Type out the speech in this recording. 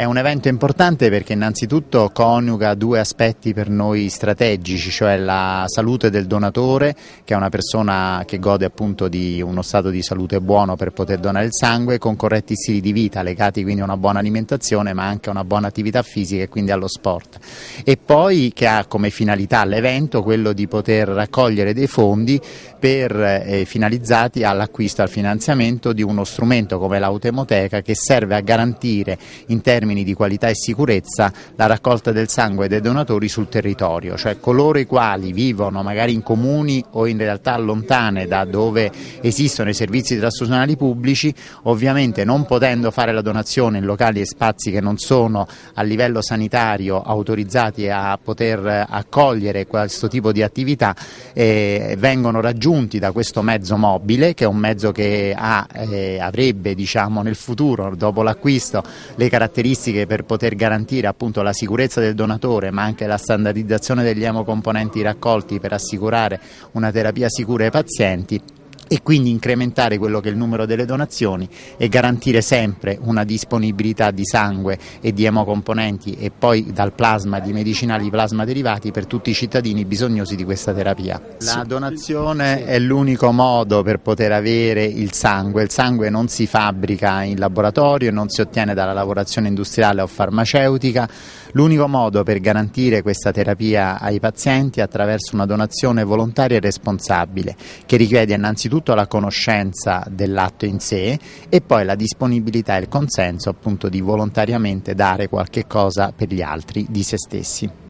È un evento importante perché innanzitutto coniuga due aspetti per noi strategici, cioè la salute del donatore, che è una persona che gode appunto di uno stato di salute buono per poter donare il sangue, con corretti stili di vita legati quindi a una buona alimentazione ma anche a una buona attività fisica e quindi allo sport. E poi che ha come finalità l'evento quello di poter raccogliere dei fondi per, eh, finalizzati all'acquisto al finanziamento di uno strumento come l'autemoteca che serve a garantire in termini termini di qualità e sicurezza la raccolta del sangue dei donatori sul territorio, cioè coloro i quali vivono magari in comuni o in realtà lontane da dove esistono i servizi trasfusionali pubblici, ovviamente non potendo fare la donazione in locali e spazi che non sono a livello sanitario autorizzati a poter accogliere questo tipo di attività, eh, vengono raggiunti da questo mezzo mobile che è un mezzo che ha, eh, avrebbe diciamo, nel futuro, dopo l'acquisto, le caratteristiche caratteristiche per poter garantire appunto la sicurezza del donatore ma anche la standardizzazione degli emocomponenti raccolti per assicurare una terapia sicura ai pazienti e quindi incrementare quello che è il numero delle donazioni e garantire sempre una disponibilità di sangue e di emocomponenti e poi dal plasma di medicinali plasma derivati per tutti i cittadini bisognosi di questa terapia. La donazione è l'unico modo per poter avere il sangue, il sangue non si fabbrica in laboratorio, non si ottiene dalla lavorazione industriale o farmaceutica, l'unico modo per garantire questa terapia ai pazienti è attraverso una donazione volontaria e responsabile che richiede innanzitutto innanzitutto la conoscenza dell'atto in sé e poi la disponibilità e il consenso appunto di volontariamente dare qualche cosa per gli altri di se stessi.